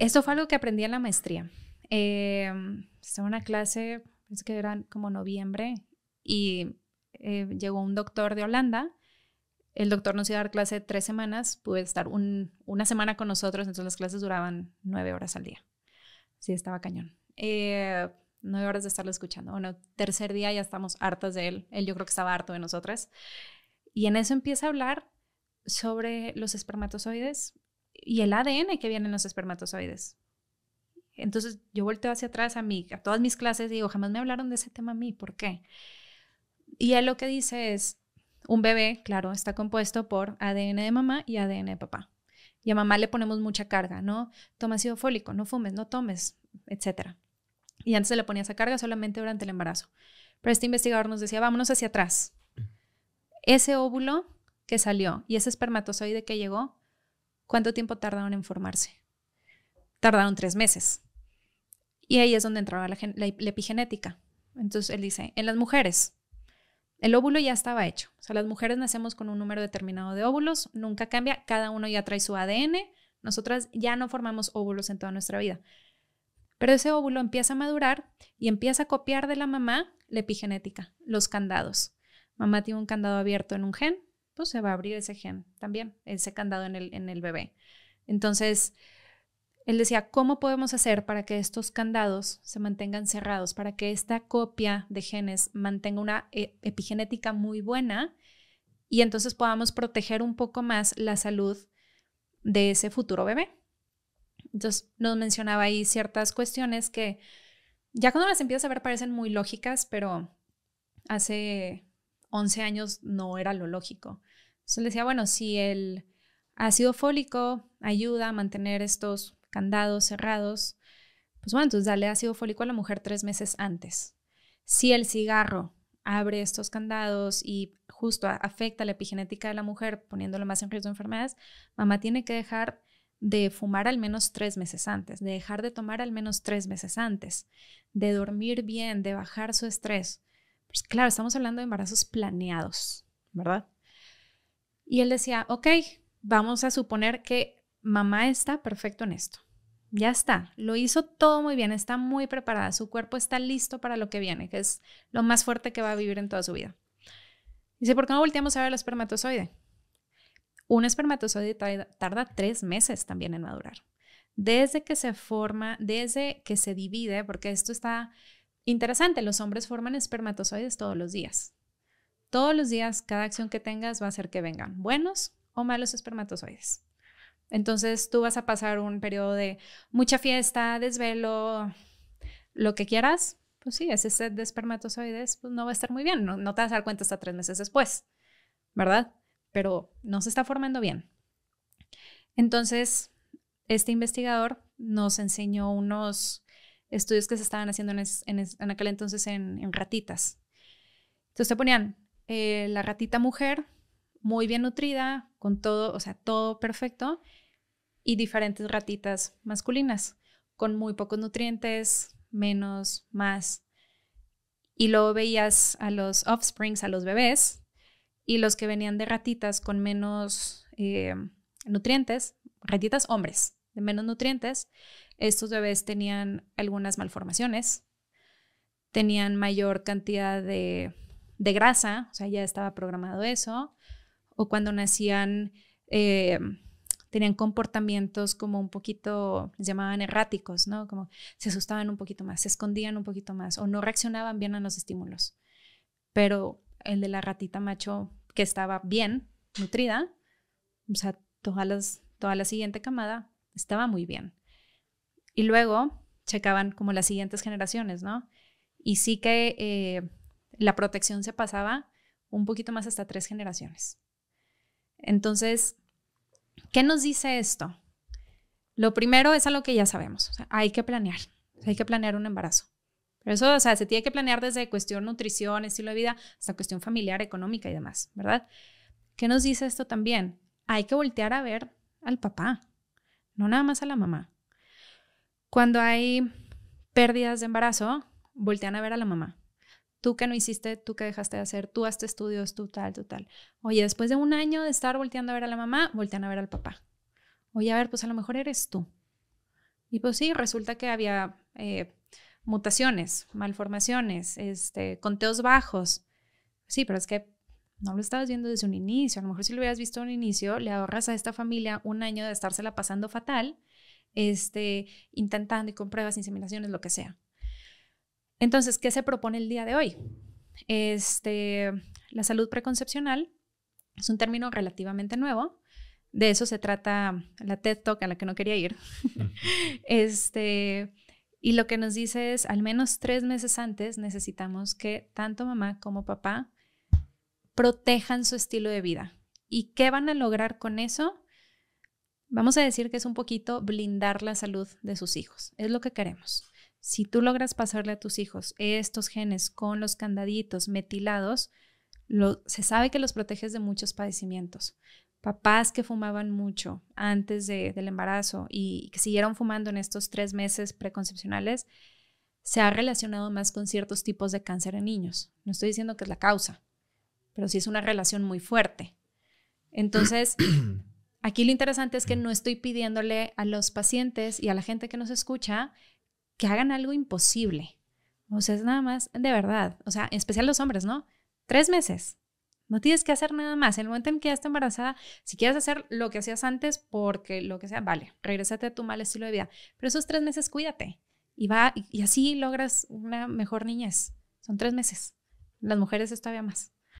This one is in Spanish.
Esto fue algo que aprendí en la maestría. Em, estaba en una clase, creo que era como noviembre, y eh, llegó un doctor de Holanda. El doctor nos iba a dar clase tres semanas, pude estar una semana con nosotros, entonces las clases duraban nueve horas al día. Sí, estaba cañón. Eh, nueve horas de estarlo escuchando. Bueno, tercer día ya estamos hartas de él. Él yo creo que estaba harto de nosotras. Y en eso empieza a hablar sobre los espermatozoides y el ADN que viene en los espermatozoides. Entonces yo volteo hacia atrás a, mí, a todas mis clases y digo, jamás me hablaron de ese tema a mí, ¿por qué? Y él lo que dice es, un bebé, claro, está compuesto por ADN de mamá y ADN de papá. Y a mamá le ponemos mucha carga, ¿no? Toma ácido fólico, no fumes, no tomes, etc. Y antes se le ponía esa carga solamente durante el embarazo. Pero este investigador nos decía, vámonos hacia atrás. Ese óvulo que salió y ese espermatozoide que llegó ¿Cuánto tiempo tardaron en formarse? Tardaron tres meses. Y ahí es donde entraba la, epigenética. Entonces él dice, en las mujeres, el óvulo ya estaba hecho. O sea, las mujeres nacemos con un número determinado de óvulos, nunca cambia, cada uno ya trae su ADN. Nosotras ya no formamos óvulos en toda nuestra vida. Pero ese óvulo empieza a madurar y empieza a copiar de la mamá la epigenética, los candados. Mamá tiene un candado abierto en un gen, pues, se va a abrir ese gen también, ese candado en el, en el bebé. Entonces, él decía, ¿cómo podemos hacer para que estos candados se mantengan cerrados, para que esta copia de genes mantenga una eh, epigenética muy buena y entonces podamos proteger un poco más la salud de ese futuro bebé? Entonces nos mencionaba ahí ciertas cuestiones que ya cuando las empiezas a ver parecen muy lógicas, pero hace 11 años no era lo lógico. Entonces decía, bueno, si el ácido fólico ayuda a mantener estos candados cerrados, pues bueno, entonces dale ácido fólico a la mujer tres meses antes. Si el cigarro abre estos candados y justo afecta la epigenética de la mujer, poniéndola más en riesgo de enfermedades, mamá tiene que dejar de fumar al menos tres meses antes, de dejar de tomar al menos tres meses antes, de dormir bien, de bajar su estrés. Pues claro, estamos hablando de embarazos planeados, ¿verdad? Y él decía, ok, vamos a suponer que mamá está perfecto en esto. Ya está, lo hizo todo muy bien, está muy preparada, su cuerpo está listo para lo que viene, que es lo más fuerte que va a vivir en toda su vida. Dice, ¿por qué no volteamos a ver el espermatozoide? Un espermatozoide tarda tres meses también en madurar. Desde que se forma, desde que se divide, porque esto está interesante, los hombres forman espermatozoides todos los días. Todos los días, cada acción que tengas va a hacer que vengan buenos o malos espermatozoides. Entonces tú vas a pasar un periodo de mucha fiesta, desvelo, lo que quieras. Pues sí, ese set de espermatozoides pues no va a estar muy bien. No, te vas a dar cuenta hasta tres meses después, ¿verdad? Pero no se está formando bien. Entonces, este investigador nos enseñó unos estudios que se estaban haciendo en, aquel entonces en, en ratitas. Entonces te ponían eh, la ratita mujer, muy bien nutrida, con todo, o sea, todo perfecto, y diferentes ratitas masculinas, con muy pocos nutrientes, menos, más. Y luego veías a los offsprings, a los bebés, y los que venían de ratitas con menos eh, nutrientes, ratitas hombres, de menos nutrientes, estos bebés tenían algunas malformaciones, tenían mayor cantidad de de grasa, o sea, ya estaba programado eso, o cuando nacían, eh, tenían comportamientos como un poquito, les llamaban erráticos, ¿no? Como se asustaban un poquito más, se escondían un poquito más, o no reaccionaban bien a los estímulos. Pero el de la ratita macho, que estaba bien, nutrida, o sea, toda, toda la siguiente camada estaba muy bien. Y luego checaban como las siguientes generaciones, ¿no? Y sí que eh, la protección se pasaba un poquito más hasta tres generaciones. Entonces, ¿qué nos dice esto? Lo primero es algo que ya sabemos, hay que planear, hay que planear un embarazo. Pero eso, o sea, se tiene que planear desde cuestión nutrición, estilo de vida, hasta cuestión familiar, económica y demás, ¿verdad? ¿Qué nos dice esto también? Hay que voltear a ver al papá, no nada más a la mamá. Cuando hay pérdidas de embarazo, voltean a ver a la mamá tú que no hiciste, tú que dejaste de hacer, tú hazte estudios, tú tal, tú tal. Oye, después de un año de estar volteando a ver a la mamá, voltean a ver al papá. Oye, a ver, pues a lo mejor eres tú. Y pues sí, resulta que había eh, mutaciones, malformaciones, este, conteos bajos. Sí, pero es que no lo estabas viendo desde un inicio. A lo mejor si lo hubieras visto en un inicio, le ahorras a esta familia un año de estársela pasando fatal, este, intentando y con pruebas, inseminaciones, lo que sea. Entonces, ¿qué se propone el día de hoy? Este, la salud preconcepcional es un término relativamente nuevo. De eso se trata la TED Talk a la que no quería ir. este, y lo que nos dice es, al menos tres meses antes necesitamos que tanto mamá como papá protejan su estilo de vida. ¿Y qué van a lograr con eso? Vamos a decir que es un poquito blindar la salud de sus hijos. Es lo que queremos. Si tú logras pasarle a tus hijos estos genes con los candaditos metilados, se sabe que los proteges de muchos padecimientos. Papás que fumaban mucho antes del embarazo y que siguieron fumando en estos tres meses preconcepcionales, se ha relacionado más con ciertos tipos de cáncer en niños. No estoy diciendo que es la causa, pero sí es una relación muy fuerte. Entonces, aquí lo interesante es que no estoy pidiéndole a los pacientes y a la gente que nos escucha que hagan algo imposible. O sea, es nada más, de verdad. O sea, en especial los hombres, ¿no? Tres meses. No tienes que hacer nada más. En el momento en que ya estás embarazada, si quieres hacer lo que hacías antes, porque lo que sea, vale, regresate a tu mal estilo de vida. Pero esos tres meses, cuídate. Y, va, y así logras una mejor niñez. Son tres meses. Las mujeres es todavía más.